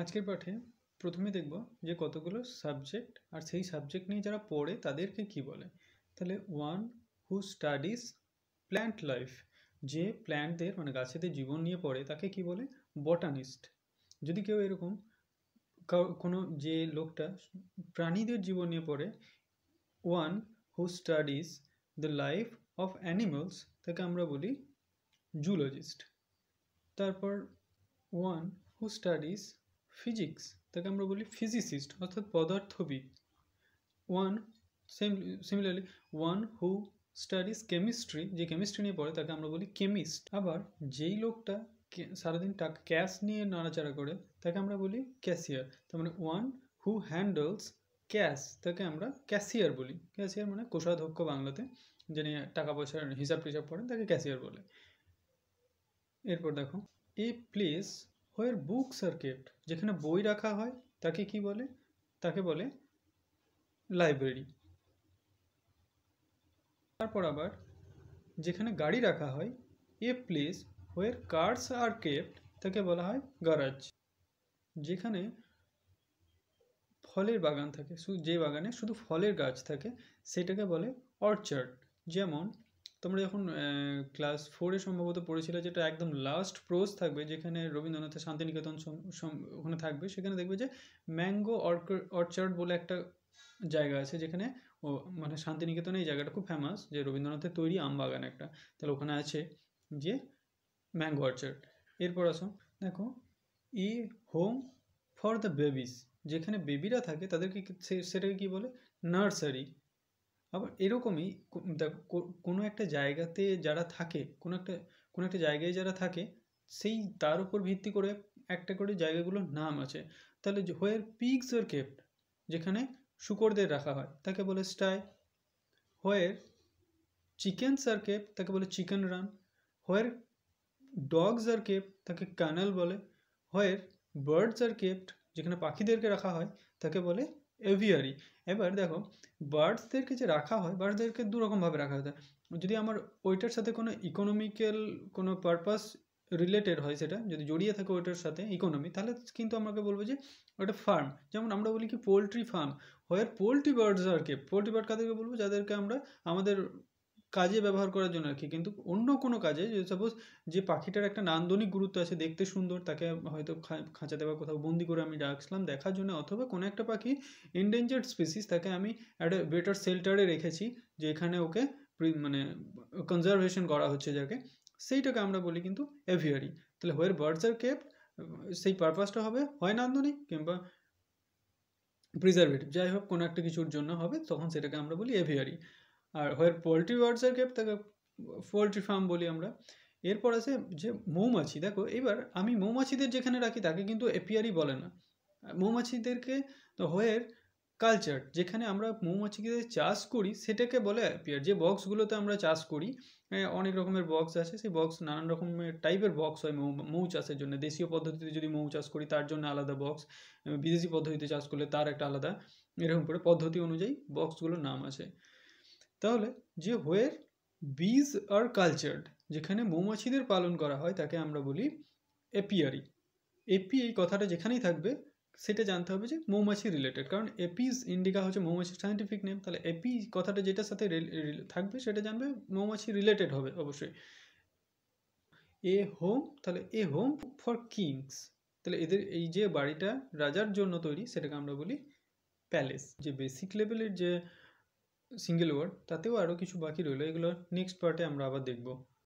আজকের পাঠে প্রথমে দেখব যে কতগুলো সাবজেক্ট আর সেই সাবজেক্ট নিয়ে যারা পড়ে তাদেরকে কি বলে তাহলে one who studies plant life যে প্ল্যান্টদের মানে গাছেদের জীবন নিয়ে পড়ে তাকে কি বলে বটানিস্ট যদি কেউ এরকম কোনো যে লোকটা প্রাণীদের জীবন নিয়ে পড়ে one who studies the life of animals তাকে আমরা বলি জুলজিস্ট তারপর ওয়ান হু স্টাডিজ ফিজিক্স তাকে আমরা বলি ফিজিসিস্ট অর্থাৎ পদার্থবিদ one similarly one who studies chemistry যে কেমিস্ট্রি নিয়ে পড়ে তাকে আমরা বলি কেমিস্ট আবার যেই লোকটা সারাদিন টাকা ক্যাশ নিয়ে নাড়াচাড়া করে তাকে আমরা বলি ক্যাশিয়ার তার মানে ওয়ান হু হ্যান্ডলস ক্যাশ তাকে আমরা ক্যাশিয়ার বলি ক্যাশিয়ার মানে কোষাধ্যক্ষ বাংলাতে যিনি টাকা পয়সার হিসাব টিসাব করেন তাকে ক্যাশিয়ার বলে এরপর দেখো a place where books are kept যেখানে বই রাখা হয় তাকে কি বলে তাকে বলে লাইব্রেরি তারপর আবার যেখানে গাড়ি রাখা হয় a place where cars are kept তাকে বলা হয় গ্যারাজ যেখানে ফলের বাগান থাকে যে বাগানে শুধু ফলের গাছ থাকে সেটাকে বলে অর্চার্ড যেমন তোমরা যখন ক্লাস ফোরে সম্ভবত পড়েছিলে যেটা একদম লাস্ট প্রোজ থাকবে যেখানে রবীন্দ্রনাথের শান্তিনিকেতন ওখানে থাকবে সেখানে দেখবে যে ম্যাঙ্গো অর্চার্ড বলে একটা জায়গা আছে যেখানে ও মানে শান্তিনিকেতনে এই জায়গাটা খুব ফেমাস যে রবীন্দ্রনাথের তৈরি আম বাগান একটা তাহলে ওখানে আছে যে ম্যাঙ্গো অর্চার্ড এরপর আসো দেখো a home for the babies যেখানে বেবিরা থাকে তাদেরকে সেটাকে কি বলে নার্সারি আবার এরকমই দেখো কোনো একটা জায়গাতে যারা থাকে কোনো একটা কোনো একটা জায়গায় যারা থাকে সেই তার উপর ভিত্তি করে একটা করে জায়গাগুলোর নাম আছে তাহলে হয়ে পিকস আর কেপ্ট যেখানে শুকরদের রাখা হয় তাকে বলে স্টাই হয়ে চিকেন আর কেপ্ট তাকে বলে chicken run where dogs are kept তাকে কানাল বলে হোয়ের বার্ডস আর কেপ্ট যেখানে পাখিদেরকে রাখা হয় তাকে বলে এভিয়ারি এবার দেখো বার্ডসদেরকে যে রাখা হয় বার্ডসদেরকে দুরকমভাবে রাখা হয় যদি আমার ওইটার সাথে কোনো ইকোনমিক্যাল কোনো পারপাস রিলেটেড হয় সেটা যদি জড়িয়ে থাকে ওইটার সাথে ইকোনমি তাহলে কিন্তু আমাকে বলবো যে ওটা ফার্ম যেমন আমরা বলি কি পোলট্রি ফার্ম হয় পোলট্রি বার্ডস আর কে পোলট্রি বার্ড কাদেরকে বলবো যাদেরকে আমরা আমাদের কাজে ব্যবহার করার জন্য রাখি কিন্তু অন্য কোনো কাজে যদি সাপোজ যে পাখিটার একটা নান্দনিক গুরুত্ব আছে দেখতে সুন্দর তাকে হয়তো খাঁচাতে বা কোথাও বন্দি করে আমি রাখলাম দেখার জন্য অথবা কোনো একটা পাখি এন্ডেঞ্জার্ড স্পিসিস তাকে আমি একটা বেটার সেল্টারে রেখেছি যেখানে ওকে মানে কনজারভেশন করা হচ্ছে যাকে সেইটাকে আমরা বলি কিন্তু এভিয়ারি তাহলে হোয়ার বার্ডস আর কেপ সেই পারপাসটা হবে হয় নান্দনিক কিংবা প্রিজারভেটিভ যাই হোক কোনো একটা কিছুর জন্য হবে তখন সেটাকে আমরা বলি এভিয়ারি আর হয়ে পোলট্রি ওয়ার্ডসের ক্ষেত্রে তাকে পোলট্রি ফার্ম বলি আমরা এরপর আছে যে মৌমাছি দেখো এবার আমি মৌমাছিদের যেখানে রাখি তাকে কিন্তু এপিয়ারি বলে না মৌমাছিদেরকে হয়ে কালচার যেখানে আমরা মৌমাছিকে চাষ করি সেটাকে বলে অ্যাপিয়ার যে বক্সগুলোতে আমরা চাষ করি অনেক রকমের বক্স আছে সেই বক্স নানান রকমের টাইপের বক্স হয় মৌ মৌ চাষের জন্য দেশীয় পদ্ধতিতে যদি মৌ চাষ করি তার জন্য আলাদা বক্স বিদেশি পদ্ধতিতে চাষ করলে তার একটা আলাদা এরকম করে পদ্ধতি অনুযায়ী বক্সগুলোর নাম আছে তাহলে যে হোয়ের বিজ আর কালচার্ড যেখানে মৌমাছিদের পালন করা হয় তাকে আমরা বলি এপিয়ারি এপি এই কথাটা যেখানেই থাকবে সেটা জানতে হবে যে মৌমাছি রিলেটেড কারণ এপিস ইন্ডিকা হচ্ছে মৌমাছির সায়েন্টিফিক নেম তাহলে এপি কথাটা যেটার সাথে থাকবে সেটা জানবে মৌমাছি রিলেটেড হবে অবশ্যই এ হোম তাহলে এ হোম ফর কিংস তাহলে এদের এই যে বাড়িটা রাজার জন্য তৈরি সেটাকে আমরা বলি প্যালেস যে বেসিক লেভেলের যে सिंगल वर्ड তারপরেও আরো কিছু বাকি রইল এগুলো नेक्स्ट পার্টে আমরা আবার দেখব